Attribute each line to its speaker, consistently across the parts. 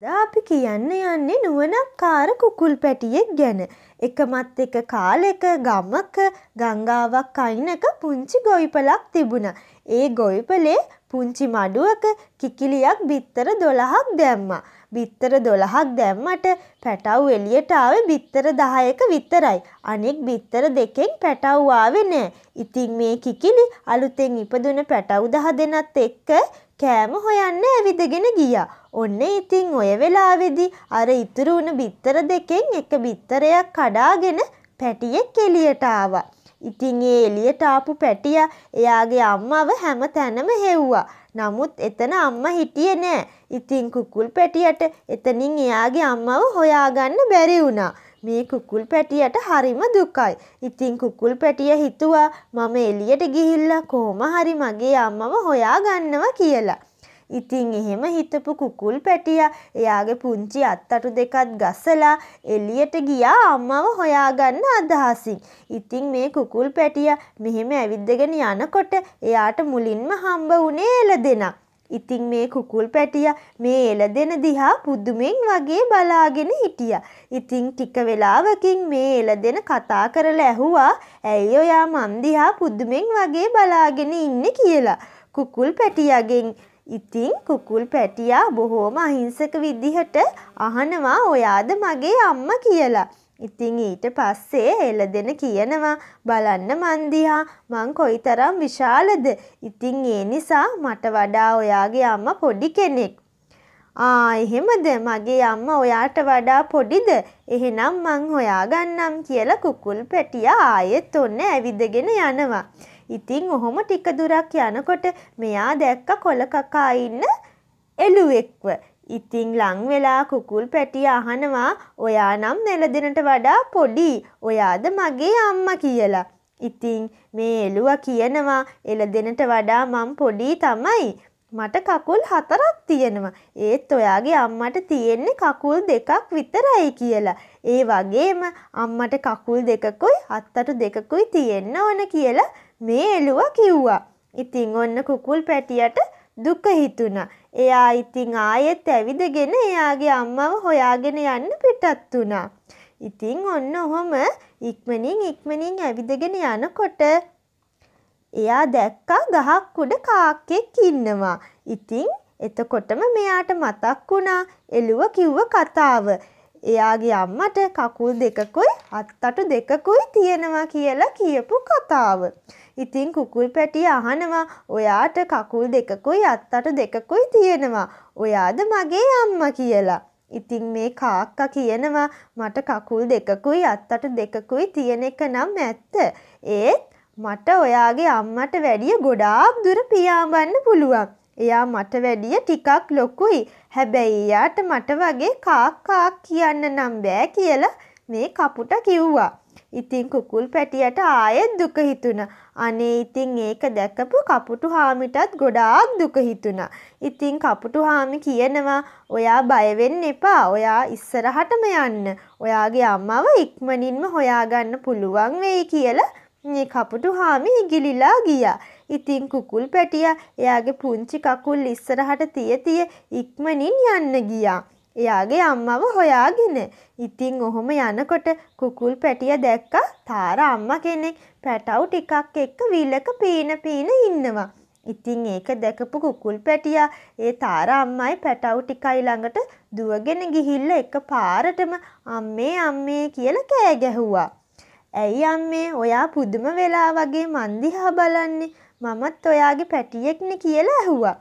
Speaker 1: අදා අපි කියන්න යන්නේ නුවණක්කාර කුකුල් පැටියෙක් ගැන. එකමත් එක කාලෙක ගමක ගංගාවක් අයිනක පුංචි ගොවිපලක් තිබුණා. ඒ ගොවිපලේ පුංචි මඩුවක කිකිලියක් බිත්තර 12ක් දැම්මා. බිත්තර 12ක් දැම්මට පැටව් එළියට ආවේ බිත්තර 10ක විතරයි. අනෙක් බිත්තර දෙකෙන් පැටව් ආවේ නෑ. ඉතින් මේ කිකිලි අලුතෙන් ඉපදුන පැටව් 10 දෙනත් එක්ක කෑම හොයන්න ඇවිදගෙන ගියා. ඔන්න ඉතින් ඔය වෙලාවේදී අර ඉතුරු වුණ බිත්තර දෙකෙන් එක බිත්තරයක් කඩාගෙන පැටියෙක් එළියට ආවා. ඉතින් ඒ එළියට ආපු පැටියා එයාගේ අම්මව හැම තැනම හෙව්වා. නමුත් එතන අම්මා හිටියේ නෑ. ඉතින් කුකුල් පැටියට එතනින් එයාගේ අම්මව හොයාගන්න බැරි වුණා. මේ කුකුල් පැටියට හරිම දුකයි. ඉතින් කුකුල් පැටිය හිතුවා මම එළියට ගිහිල්ලා කොහොම හරි මගේ අම්මව හොයාගන්නවා කියලා. ඉතින් එහෙම හිතපු කුකුල් පැටියා එයාගේ පුංචි අත්තටු දෙකත් ගසලා එළියට ගියා අම්මව හොයාගන්න අදහසින්. ඉතින් මේ කුකුල් පැටියා මෙහෙම ඇවිද්දගෙන යනකොට එයාට මුලින්ම හම්බ වුණේ එළදෙනක්. ඉතින් මේ කුකුල් පැටිය මේ එළදෙන දිහා පුදුමෙන් වගේ බලාගෙන හිටියා. ඉතින් ටික වෙලාවකින් මේ එළදෙන කතා කරලා ඇහුවා ඇයි ඔයා මන් දිහා පුදුමෙන් වගේ බලාගෙන ඉන්නේ කියලා. කුකුල් පැටියගෙන් ඉතින් කුකුල් පැටියා බොහෝම අහිංසක විදිහට අහනවා ඔයාද මගේ අම්ම කියලා. ඉතින් ඊට පස්සේ එළදෙන කියනවා බලන්න මන්දිහා මං කොයිතරම් විශාලද. ඉතින් ඒ නිසා මට වඩා ඔයාගේ අම්ම පොඩි කෙනෙක්. ආ එහෙමද මගේ අම්ම ඔයාට වඩා පොඩිද? එහෙනම් මං හොයාගන්නම් කියලා කුකුල් පැටියා ආයෙත් ඔන්න ඇවිදගෙන යනවා. ඉතින් ඔහොම ටික දුරක් යනකොට මෙයා දැක්ක කොල කකා ඉන්න එළුවෙක්ව. ඉතිං ලං වෙලා කුකුල් පැටිය අහනවා ඔයා නම් නෙලදිනට වඩා පොඩි ඔයාද මගේ අම්ම කියලා. ඉතිං මේ එළුව කියනවා එළදෙනට වඩා මං පොඩි තමයි. මට කකුල් හතරක් තියෙනවා. ඒත් ඔයාගේ අම්මට තියෙන්නේ කකුල් දෙකක් විතරයි කියලා. ඒ වගේම අම්මට කකුල් දෙකකුයි අත්තට දෙකකුයි තියෙන්න ඕන කියලා මේ එළුව කිව්වා. ඉතින් ඔන්න කුකුල් පැටියට දුක හිතුණා. එයා ඉතින් ආයෙත් ඇවිදගෙන එයාගේ අම්මව හොයාගෙන යන්න පිටත් වුණා. ඉතින් ඔන්න ඔහොම ඉක්මනින් ඉක්මනින් ඇවිදගෙන යනකොට එයා දැක්කා ගහක් උඩ කාක්කෙක් ඉන්නවා. ඉතින් එතකොටම මෙයාට මතක් වුණා එළුව කිව්ව කතාව. එයාගේ අම්මට කකුල් දෙකකුයි අත්තටු දෙකකුයි තියෙනවා කියලා කියපු කතාව. ඉතින් කුකුල් පැටිය අහනවා ඔයාට කකුල් දෙකකුයි අත්තට දෙකකුයි තියෙනවා. ඔයාද මගේ අම්මා කියලා. ඉතින් මේ කාක්කා කියනවා මට කකුල් දෙකකුයි අත්තට දෙකකුයි තියෙන එක නම් ඇත්ත. ඒත් මට ඔයාගේ අම්මට වැඩිය ගොඩාක් දුර පියාඹන්න පුළුවන්. එයා මට වැඩිය ටිකක් ලොකුයි. හැබැයි එයාට මට වගේ කාක්කා කියන්න නම් බෑ කියලා මේ කපුට කිව්වා. ඉතින් කුකුල් පැටියට ආයෙත් දුක හිතුණා. අනේ ඉතින් ඒක දැකපු කපුටු හාමිටත් ගොඩාක් දුක හිතුණා. ඉතින් කපුටු හාමි කියනවා ඔයා බය එපා. ඔයා ඉස්සරහටම යන්න. ඔයාගේ අම්මව ඉක්මනින්ම හොයාගන්න පුළුවන් වෙයි කියලා මේ කපුටු හාමි ඉගිලිලා ගියා. ඉතින් කුකුල් පැටියා එයාගේ පුංචි කකුල් ඉස්සරහට තිය තිය ඉක්මනින් යන්න ගියා. එයාගේ අම්මව හොයාගෙන. ඉතින් ඔහොම යනකොට කුකුල් පැටිය දැක්කා තාර අම්ම කෙනෙක් පැටව් ටිකක් එක්ක විලක පීන පීන ඉන්නවා. ඉතින් ඒක දැකපු කුකුල් පැටියා ඒ තාර අම්මයි පැටව් ටිකයි ළඟට දුවගෙන ගිහිල්ලා එක පාරටම අම්මේ අම්මේ කියලා කෑ ගැහුවා. ඇයි අම්මේ ඔයා පුදුම වෙලා වගේ මන් දිහා බලන්නේ මමත් ඔයාගේ පැටියෙක්නේ කියලා ඇහුවා.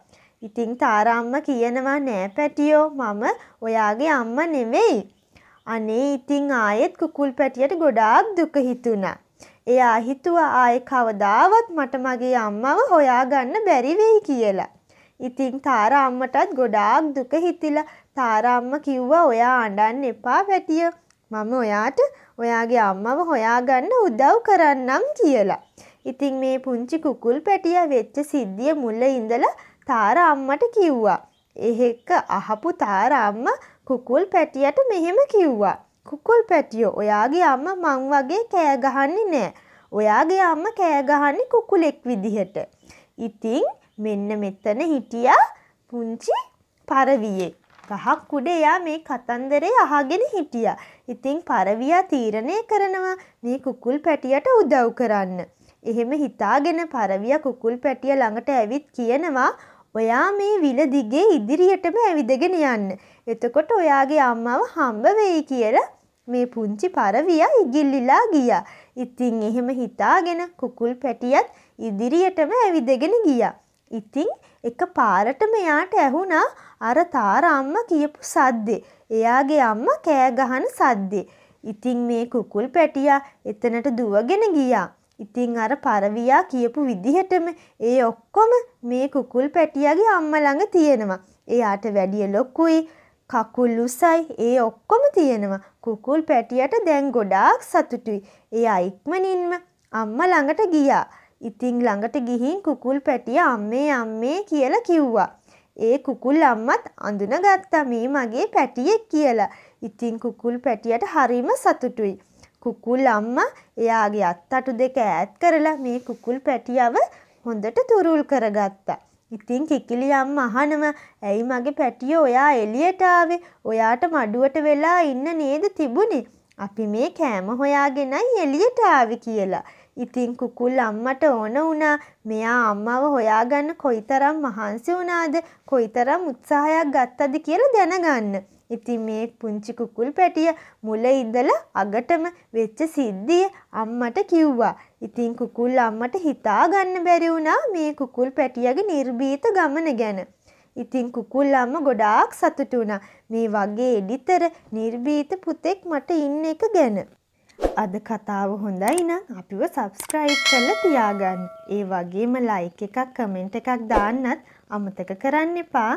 Speaker 1: ඉතින් තාරම්ම කියනවා නෑ පැටියෝ මම ඔයාගේ අම්ම නෙවෙයි. අනේ ඉතින් ආයෙත් කුකුල් පැටියට ගොඩාක් දුක හිතුණා. එයා හිතුවා ආයෙ කවදාවත් මට මගේ අම්මව හොයාගන්න බැරි වෙයි කියලා. ඉතින් තාරා අම්මටත් ගොඩාක් දුක හිතිලා තාරා අම්මා කිව්වා ඔයා අඬන්න එපා පැටියෝ. මම ඔයාට ඔයාගේ අම්මව හොයාගන්න උදව් කරන්නම් කියලා. ඉතින් මේ පුංචි කුකුල් පැටියා වෙච්ච සිද්ධිය මුල ඉඳලා තාර අම්මට කිව්වා. එහෙක අහපු තාර අම්ම කුකුල් පැටියට මෙහෙම කිව්වා. කුකුල් පැටියෝ ඔයාගේ අම්ම මං වගේ කෑ ගහන්නේ නෑ. ඔයාගේ අම්ම කෑ ගහන්නේ කුකුලෙක් විදිහට. ඉතින් මෙන්න මෙතන හිටියා පුංචි පරවියේ. ගහක් උඩ එයා මේ කතන්දරේ අහගෙන හිටියා. ඉතින් පරවියා තීරණය කරනවා මේ කුකුල් පැටියට උදව් කරන්න. එහෙම හිතාගෙන පරවියා කුකුල් පැටිය ළඟට ඇවිත් කියනවා ඔයා මේ විල දිගේ ඉදිරියටම ඇවිදගෙන යන්න. එතකොට ඔයාගේ අම්මව හම්බ වෙයි කියලා මේ පුංචි පරවියා ඉගිල්ලිලා ගියා. ඉතින් එහෙම හිතාගෙන කුකුල් පැටියත් ඉදිරියටම ඇවිදගෙන ගියා. ඉතින් එක පාරටම යාට ඇහුණා අර තාර අම්මා කියපු සද්දේ. එයාගේ අම්මා කෑ ගහන සද්දේ. ඉතින් මේ කුකුල් පැටියා එතනට දුවගෙන ගියා. ඉතිං අර පරවියා කියපු විදිහටම ඒ ඔක්කොම මේ කුකුල් පැටියගේ අම්මළඟ තියෙනවා. එයාට වැඩිය ලොකුයි කකුල් උසයි ඒ ඔක්කොම තියෙනවා. කුකුල් පැටියට දැන් ගොඩාක් සතුටුයි. එයා ඉක්මනින්ම අම්ම ළඟට ගියා. ඉතිං ළඟට ගිහින් කුකුල් පැටිය අම්මේ අම්මේ කියලා කිව්වා. ඒ කුකුල් අම්මත් අඳුනගත්තා මේ මගේ පැටියෙක් කියලා. ඉතිං කුකුල් පැටියට හරිම සතුටුයි. කුකුල් අම්මා එයාගේ අත්තටු දෙක ඈත් කරලා මේ කුකුල් පැටියව හොඳට තුරුල් කරගත්තා. ඉතින් කිකිලි අම්මා අහනම ඇයි මගේ පැටිය ඔයා එළියට ආවේ? ඔයාට මඩුවට වෙලා ඉන්න නේද තිබුණේ? අපි මේ කෑම හොයාගෙනයි එළියට ආවි කියලා. ඉතින් කුකුල් අම්මට ඕන වුණා මෙයා අම්මව හොයාගන්න කොයිතරම් මහන්සි වුණාද කොයිතරම් උත්සාහයක් ගත්තද කියලා දැනගන්න. ඉතින් මේ පුංචි කුකුල් පැටිය මුල ඉඳලා අගටම වෙච්ච සිද්ධිය අම්මට කිව්වා. ඉතින් කුකුල් අම්මට හිතාගන්න බැරි වුණා මේ කුකුල් පැටියගේ නිර්භීත ගමන ගැන. ඉතින් කුකුල්ලාම ගොඩාක් සතුටු වුණා. මේ වගේ එඩිතර නිර්භීත පුතෙක් මට ඉන්න එක ගැන. අද කතාව හොඳයි නම් අපිව සබස්ක්‍රයිබ් කරලා තියාගන්න. ඒ වගේම ලයික් එකක් කමෙන්ට් එකක් දාන්නත් අමතක කරන්න එපා.